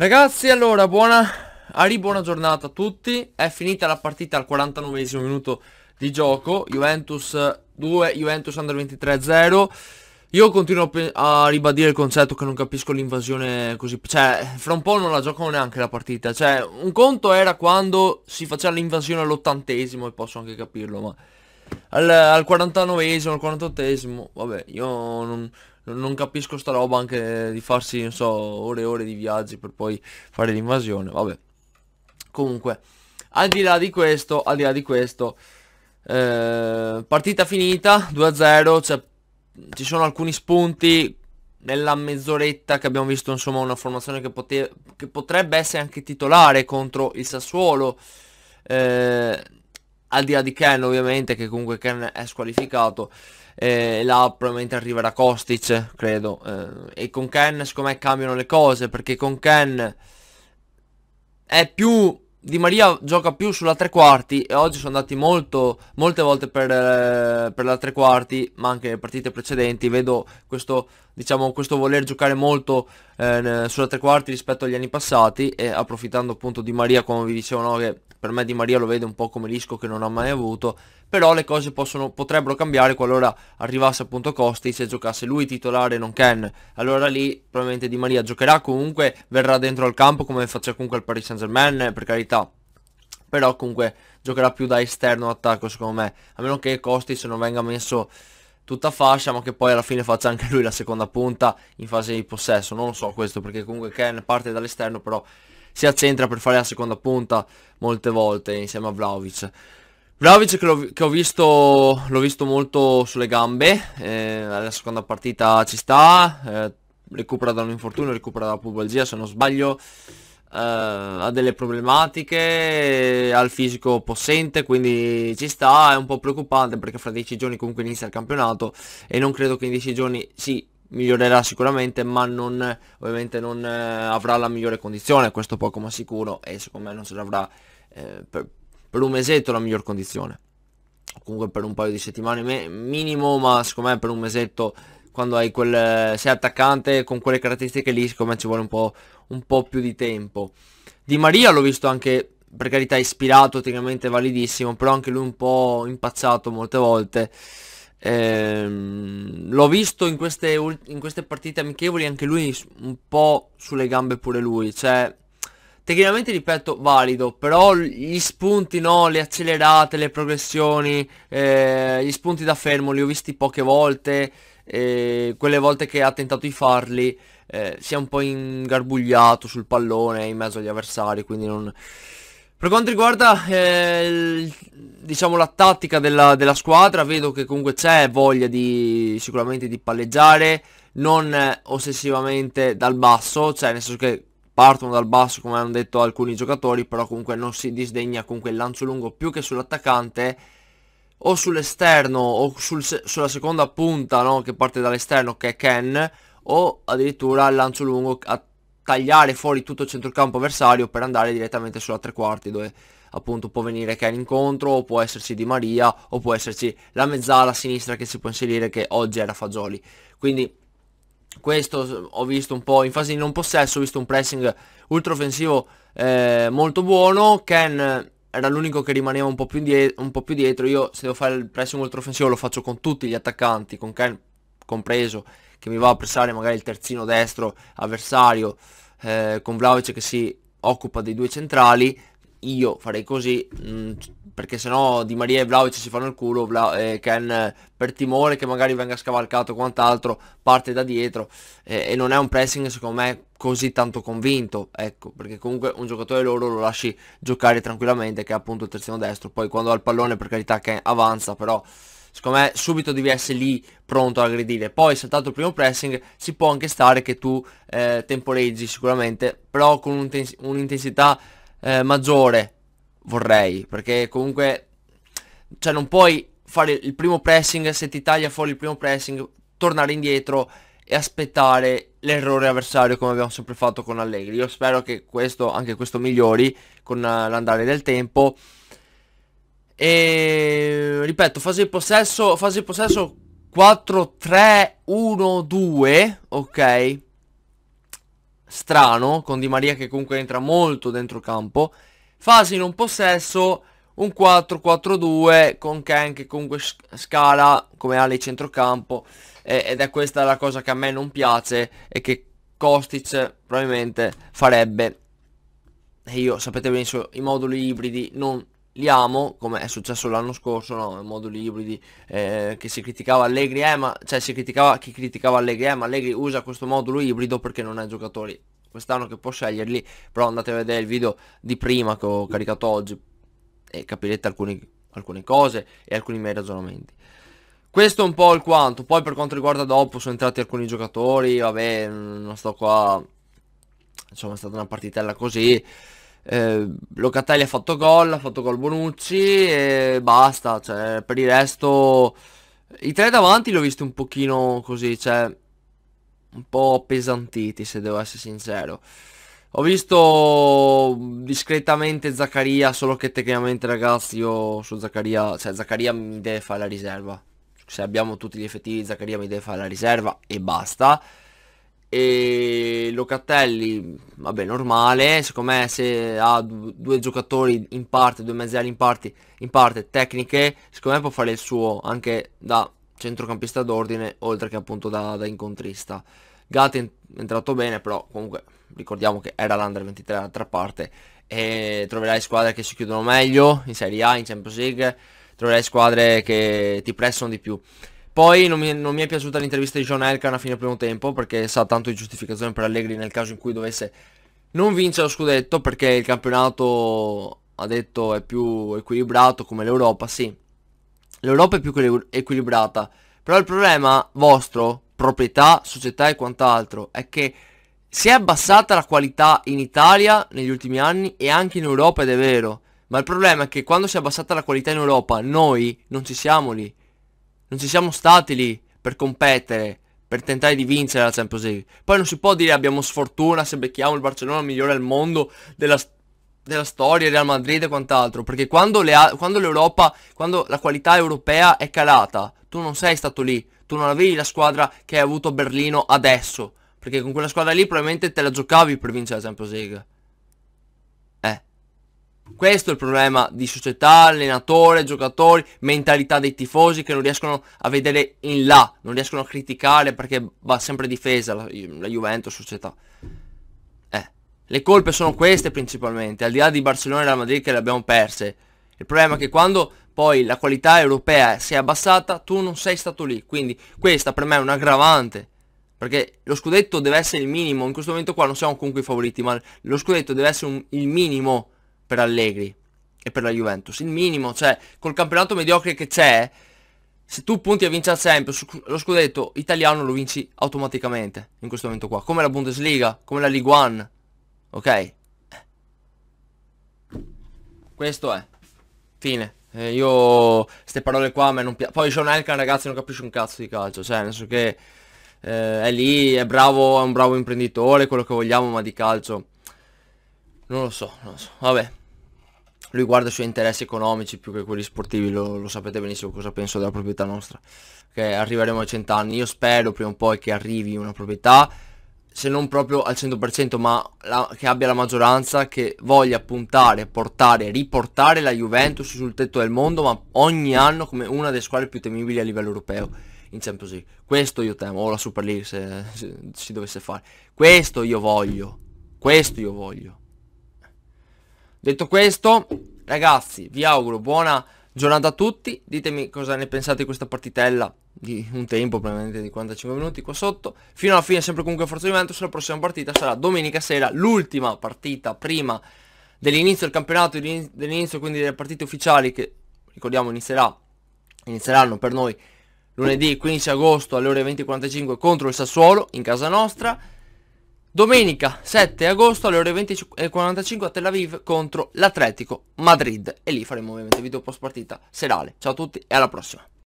Ragazzi, allora, buona... Ari, buona giornata a tutti. È finita la partita al 49esimo minuto di gioco. Juventus 2, Juventus Under 23 0. Io continuo a ribadire il concetto che non capisco l'invasione così... Cioè, fra un po' non la giocano neanche la partita. Cioè, un conto era quando si faceva l'invasione all'ottantesimo e posso anche capirlo, ma... Al, al 49esimo, al 48esimo, vabbè, io non non capisco sta roba anche di farsi, non so, ore e ore di viaggi per poi fare l'invasione, vabbè. Comunque, al di là di questo, al di là di questo, eh, partita finita, 2-0, cioè, ci sono alcuni spunti nella mezz'oretta che abbiamo visto insomma una formazione che, pote che potrebbe essere anche titolare contro il Sassuolo. Eh, al di là di Ken ovviamente che comunque Ken è squalificato eh, là probabilmente arriverà Kostic, credo. Eh, e con Ken secondo me cambiano le cose, perché con Ken è più... Di Maria gioca più sulla tre quarti e oggi sono andati molto, molte volte per, eh, per la tre quarti, ma anche le partite precedenti. Vedo questo diciamo questo voler giocare molto eh, sulla tre quarti rispetto agli anni passati e approfittando appunto di Maria come vi dicevo no, che per me Di Maria lo vede un po' come l'isco che non ha mai avuto però le cose possono, potrebbero cambiare qualora arrivasse appunto Costi se giocasse lui titolare non Ken allora lì probabilmente Di Maria giocherà comunque verrà dentro al campo come faccia comunque il Paris Saint Germain per carità però comunque giocherà più da esterno attacco secondo me a meno che Costi se non venga messo tutta fascia ma che poi alla fine faccia anche lui la seconda punta in fase di possesso non lo so questo perché comunque Ken parte dall'esterno però si accentra per fare la seconda punta molte volte insieme a Vlaovic Vlaovic che, che ho visto l'ho visto molto sulle gambe eh, la seconda partita ci sta eh, recupera da un infortunio recupera dalla pubalgia se non sbaglio Uh, ha delle problematiche, ha il fisico possente, quindi ci sta, è un po' preoccupante perché fra 10 giorni comunque inizia il campionato e non credo che in 10 giorni si migliorerà sicuramente ma non, ovviamente non eh, avrà la migliore condizione, questo poco ma sicuro e secondo me non se l'avrà eh, per, per un mesetto la miglior condizione comunque per un paio di settimane minimo ma secondo me per un mesetto quando hai quel, sei attaccante con quelle caratteristiche lì, siccome ci vuole un po', un po' più di tempo. Di Maria l'ho visto anche, per carità, ispirato, tecnicamente validissimo, però anche lui un po' impazzato molte volte. Ehm, l'ho visto in queste, in queste partite amichevoli anche lui un po' sulle gambe pure lui, cioè tecnicamente ripeto valido però gli spunti no le accelerate le progressioni eh, gli spunti da fermo li ho visti poche volte e quelle volte che ha tentato di farli eh, si è un po' ingarbugliato sul pallone in mezzo agli avversari, quindi non... Per quanto riguarda eh, diciamo, la tattica della, della, squadra, vedo che comunque c'è voglia di, sicuramente di palleggiare, non ossessivamente dal basso, cioè nel senso che partono dal basso come hanno detto alcuni giocatori, però comunque non si disdegna con quel lancio lungo più che sull'attaccante o sull'esterno o sul sulla seconda punta no, che parte dall'esterno che è Ken o addirittura al lancio lungo a tagliare fuori tutto il centrocampo avversario per andare direttamente sulla tre quarti dove appunto può venire Ken incontro o può esserci Di Maria o può esserci la mezzala sinistra che si può inserire che oggi era Fagioli quindi questo ho visto un po' in fase di non possesso ho visto un pressing ultra offensivo eh, molto buono Ken era l'unico che rimaneva un po, più un po, più dietro. Io se devo fare il pressing offensivo lo faccio con tutti gli attaccanti, con Ken compreso, che mi va a pressare magari il terzino destro avversario, eh, con Vlaovic che si occupa dei due centrali. Io farei così, mh, mm, perché sennò Di Maria e Vlaovic si fanno il culo, Vla eh, Ken per timore che magari venga scavalcato quant'altro, parte da dietro eh, e non è un pressing secondo me così tanto convinto, ecco, perché comunque un giocatore loro lo lasci giocare tranquillamente, che è appunto il terzino destro, poi quando ha il pallone per carità che avanza, però secondo me subito devi essere lì pronto a aggredire, poi saltato il primo pressing si può anche stare che tu eh, temporeggi sicuramente, però con un'intensità eh, maggiore vorrei, perché comunque, cioè non puoi fare il primo pressing, se ti taglia fuori il primo pressing, tornare indietro e aspettare l'errore avversario come abbiamo sempre fatto con Allegri. Io spero che questo, anche questo migliori con eh, l'andare del tempo. E ripeto, fase di possesso, fase di possesso 4-3-1-2, ok? Strano, con Di Maria che comunque entra molto dentro campo. Fase in un possesso un 4-4-2 con Ken che comunque scala come ali centrocampo eh, ed è questa la cosa che a me non piace e che Kostic probabilmente farebbe e io sapete benissimo i moduli ibridi non li amo come è successo l'anno scorso no? moduli ibridi eh, che si criticava Allegri eh, ma cioè si criticava chi criticava Allegri eh, ma Allegri usa questo modulo ibrido perché non ha giocatori quest'anno che può sceglierli però andate a vedere il video di prima che ho caricato oggi e capirete alcune, alcune cose e alcuni miei ragionamenti. Questo è un po' il quanto, poi per quanto riguarda dopo sono entrati alcuni giocatori, vabbè, mm, non sto qua, insomma è stata una partitella così, eh, Locatelli ha fatto gol, ha fatto gol Bonucci e basta, cioè, per il resto i tre davanti li ho visti un pochino così, cioè un po' appesantiti se devo essere sincero. Ho visto discretamente Zaccaria, solo che tecnicamente ragazzi io su Zaccaria, cioè Zaccaria mi deve fare la riserva. Se abbiamo tutti gli effettivi Zaccaria mi deve fare la riserva e basta. E Locatelli, vabbè normale, secondo me se ha due giocatori in parte, due mezziali in parte, in parte tecniche, secondo me può fare il suo anche da centrocampista d'ordine oltre che appunto da, da incontrista. Gatti è entrato bene, però comunque ricordiamo che era l'Under 23 d'altra parte e troverai squadre che si chiudono meglio in Serie A, in Champions League, troverai squadre che ti pressano di più. Poi non mi, non mi è piaciuta l'intervista di John Elkan a fine primo tempo perché sa tanto di giustificazione per Allegri nel caso in cui dovesse non vincere lo scudetto perché il campionato ha detto è più equilibrato come l'Europa, sì. L'Europa è più equilibrata, però il problema vostro, proprietà, società e quant'altro, è che si è abbassata la qualità in Italia negli ultimi anni e anche in Europa ed è vero. Ma il problema è che quando si è abbassata la qualità in Europa, noi non ci siamo lì. Non ci siamo stati lì per competere, per tentare di vincere la Champions League. Poi non si può dire abbiamo sfortuna se becchiamo il Barcellona migliore al mondo della, della storia, Real Madrid e quant'altro. Perché quando, le, quando l'Europa, quando la qualità europea è calata, tu non sei stato lì. Tu non avevi la squadra che hai avuto a Berlino adesso perché con quella squadra lì probabilmente te la giocavi per vincere la Champions League. Eh. Questo è il problema di società, allenatore, giocatori, mentalità dei tifosi che non riescono a vedere in là, non riescono a criticare perché va sempre difesa la, la Juventus società. Eh. Le colpe sono queste principalmente, al di là di Barcellona e Real Madrid che le abbiamo perse. Il problema è che quando poi la qualità europea si è abbassata, tu non sei stato lì. Quindi questa per me è un aggravante perché lo scudetto deve essere il minimo, in questo momento qua non siamo comunque i favoriti, ma lo scudetto deve essere un, il minimo per Allegri e per la Juventus. Il minimo, cioè col campionato mediocre che c'è, se tu punti a vincere sempre lo scudetto italiano lo vinci automaticamente in questo momento qua. Come la Bundesliga, come la Ligue 1, ok? Questo è. Fine. Eh, io, queste parole qua a me non piacciono. Poi Sean Elkan, ragazzi, non capisce un cazzo di calcio, cioè nel senso che eh, è lì, è bravo, è un bravo imprenditore, quello che vogliamo, ma di calcio non lo so, non lo so. Vabbè, lui guarda i suoi interessi economici più che quelli sportivi, lo, lo sapete benissimo cosa penso della proprietà nostra. Che arriveremo a cent'anni, io spero prima o poi che arrivi una proprietà, se non proprio al 100%, ma la, che abbia la maggioranza, che voglia puntare, portare, riportare la Juventus sul tetto del mondo, ma ogni anno come una delle squadre più temibili a livello europeo in Champions League. Questo io temo, o la Super League se, se si dovesse fare. Questo io voglio. Questo io voglio. Detto questo, ragazzi, vi auguro buona giornata a tutti. Ditemi cosa ne pensate di questa partitella di un tempo, probabilmente di 45 minuti qua sotto. Fino alla fine sempre comunque Forza di vento. Sulla prossima partita sarà domenica sera, l'ultima partita prima dell'inizio del campionato, dell'inizio quindi delle partite ufficiali che ricordiamo inizierà, inizieranno per noi lunedì 15 agosto alle ore 20.45 contro il Sassuolo in casa nostra. Domenica 7 agosto alle ore 20.45 a Tel Aviv contro l'Atletico Madrid. E lì faremo ovviamente video post partita serale. Ciao a tutti e alla prossima.